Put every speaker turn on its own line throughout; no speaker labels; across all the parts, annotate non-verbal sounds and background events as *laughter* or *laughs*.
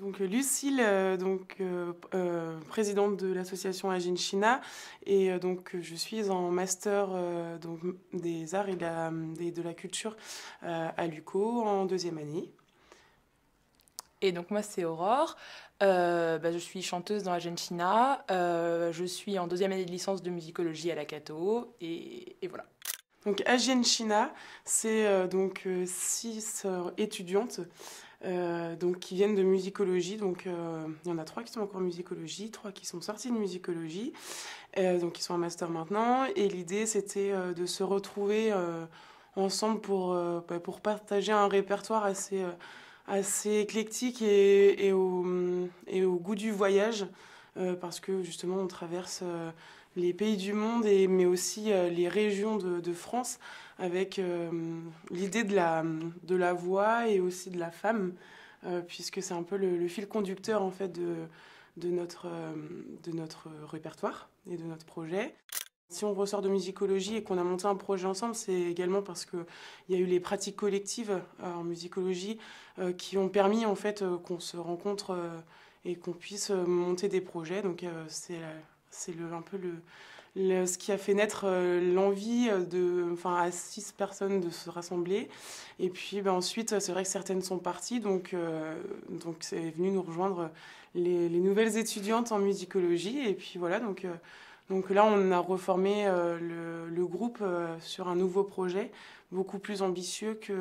Donc euh, Lucille, euh, donc euh, présidente de l'association Agin China, et donc je suis en master donc, des arts et de la, culture à Luco
en deuxième année. Et donc moi c'est Aurore, bah, je suis chanteuse dans Agin China, je suis en deuxième année de licence de musicologie à la Cato, et, voilà.
Donc Agin China, c'est donc six étudiantes euh, donc qui viennent de musicologie. Donc euh, il y en a trois qui sont encore en musicologie, trois qui sont sortis de musicologie, euh, donc qui sont en master maintenant. Et l'idée c'était de se retrouver ensemble pour, bah, pour partager un répertoire assez, assez éclectique et, et, au, mm, et, au, goût du voyage, parce que justement on traverse les pays du monde, et, mais aussi les régions de France avec euh, l'idée de la, de la voix et aussi de la femme, euh, puisque c'est un peu le, fil conducteur en fait de, de notre, euh, de notre répertoire et de notre projet. Si on ressort de musicologie et qu'on a monté un projet ensemble, c'est également parce qu'il y a eu les pratiques collectives en musicologie qui ont permis en fait qu'on se rencontre et qu'on puisse monter des projets. Donc c'est un peu le, ce qui a fait naître euh, l'envie euh, de, enfin, à six personnes de se rassembler. Et puis ben, ensuite, c'est vrai que certaines sont parties, donc euh, c'est venu nous rejoindre les, nouvelles étudiantes en musicologie. Et puis voilà, donc là, on a reformé le, groupe sur un nouveau projet, beaucoup plus ambitieux que,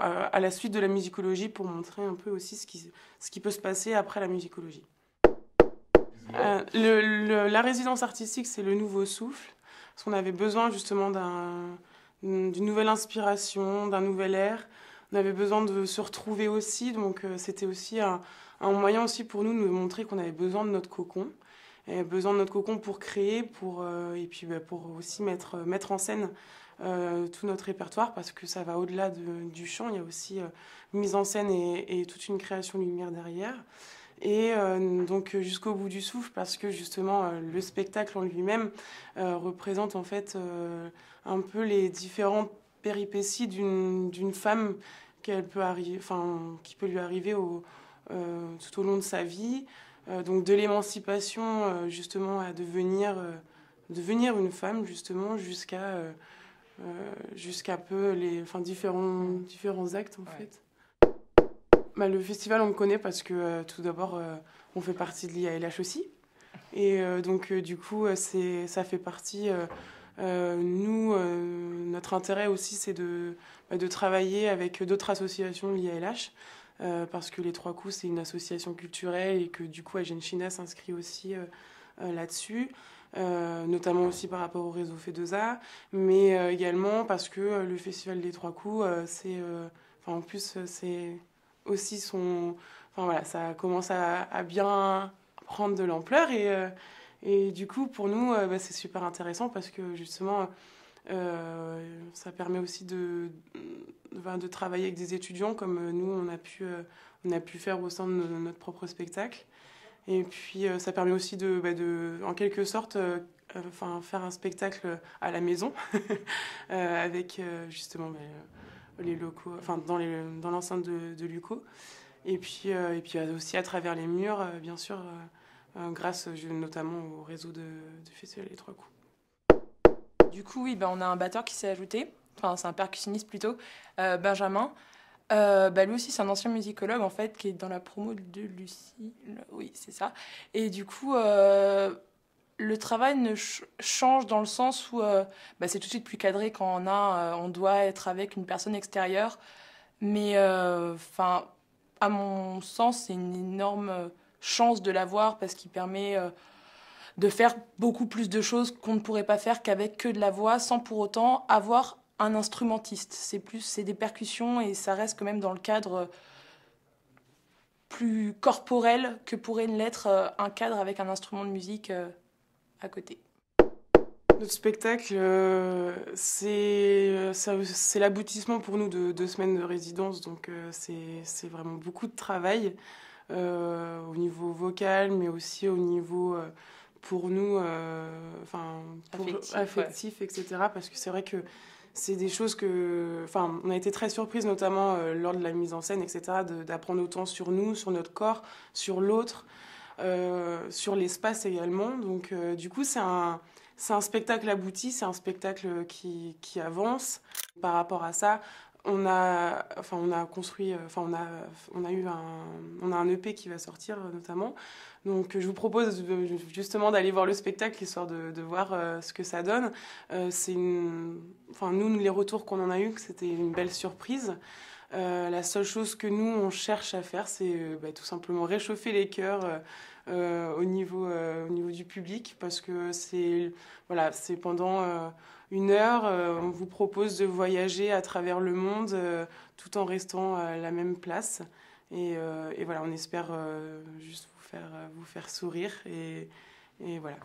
à, la suite de la musicologie, pour montrer un peu aussi ce qui peut se passer après la musicologie. Euh, le, la résidence artistique, c'est le nouveau souffle, parce qu'on avait besoin justement d'une nouvelle inspiration, d'un nouvel air. On avait besoin de se retrouver aussi, donc euh, c'était aussi un, moyen aussi pour nous de montrer qu'on avait besoin de notre cocon, et besoin de notre cocon pour créer, pour euh, et puis bah, pour aussi mettre mettre en scène tout notre répertoire parce que ça va au-delà du chant, il y a aussi mise en scène et, et, toute une création de lumière derrière et euh, donc euh, jusqu'au bout du souffle parce que justement euh, le spectacle en lui-même représente en fait un peu les différentes péripéties d'une femme qu'elle peut enfin qui peut lui arriver tout au long de sa vie donc de l'émancipation justement à devenir une femme justement jusqu'à peu les enfin différents actes en fait bah, le festival, on le connaît parce que euh, tout d'abord, euh, on fait partie de l'IALH aussi. Et euh, donc, du coup, ça fait partie. nous, notre intérêt aussi, c'est bah, de, travailler avec d'autres associations de l'IALH. parce que les Trois Coups, c'est une association culturelle et que du coup, Agen China s'inscrit aussi là-dessus. notamment aussi par rapport au réseau f e mais également parce que le Festival des Trois Coups, c'est, en plus, c'est aussi son. Enfin voilà, ça commence à, bien prendre de l'ampleur. Et, euh, et du coup, pour nous, euh, bah, c'est super intéressant parce que justement, euh, ça permet aussi de, de, de, travailler avec des étudiants comme nous, on a pu, on a pu faire au sein de notre propre spectacle. Et puis, ça permet aussi de, bah, en quelque sorte, enfin, faire un spectacle à la maison *laughs* avec justement. Bah, les locaux, enfin dans l'enceinte de, de l'UCO. Et puis, euh, et puis euh, aussi à travers les murs, euh, bien sûr, grâce notamment au réseau de, de Festival Les Trois Coups.
Du coup, oui, bah, on a un batteur qui s'est ajouté, enfin c'est un percussionniste plutôt, Benjamin. Bah, lui aussi, c'est un ancien musicologue en fait qui est dans la promo de Lucie. Oui, c'est ça. Et du coup, le travail ne change dans le sens où euh, bah, c'est tout de suite plus cadré quand on a, euh, on doit être avec une personne extérieure. Mais euh, enfin, à mon sens, c'est une énorme chance de l'avoir parce qu'il permet de faire beaucoup plus de choses qu'on ne pourrait pas faire qu'avec que de la voix, sans pour autant avoir un instrumentiste. C'est plus, c'est des percussions et ça reste quand même dans le cadre plus corporel que pourrait l'être un cadre avec un instrument de musique à côté.
Notre spectacle, euh, euh, c'est l'aboutissement pour nous de deux semaines de résidence, donc euh, c'est vraiment beaucoup de travail au niveau vocal, mais aussi au niveau pour nous, enfin affectif, etc. Parce que c'est vrai que c'est des choses que, enfin, on a été très surprise, notamment lors de la mise en scène, etc. D'apprendre autant sur nous, sur notre corps, sur l'autre. Euh, sur l'espace également. Donc euh, du coup, c'est un, un, spectacle abouti, c'est un spectacle qui, qui avance. Par rapport à ça, on a, enfin, on a construit, euh, enfin, on a, on a eu un, on a un EP qui va sortir notamment. Donc, je vous propose justement d'aller voir le spectacle histoire de, de voir ce que ça donne. c'est enfin, nous, les retours qu'on en a eu, c'était une belle surprise. Euh, la seule chose que nous, on cherche à faire, c'est euh, bah, tout simplement réchauffer les cœurs euh, au, niveau, du public, parce que c'est voilà, pendant une heure, on vous propose de voyager à travers le monde tout en restant à la même place. Et, voilà, on espère
juste vous faire, vous faire sourire. et voilà.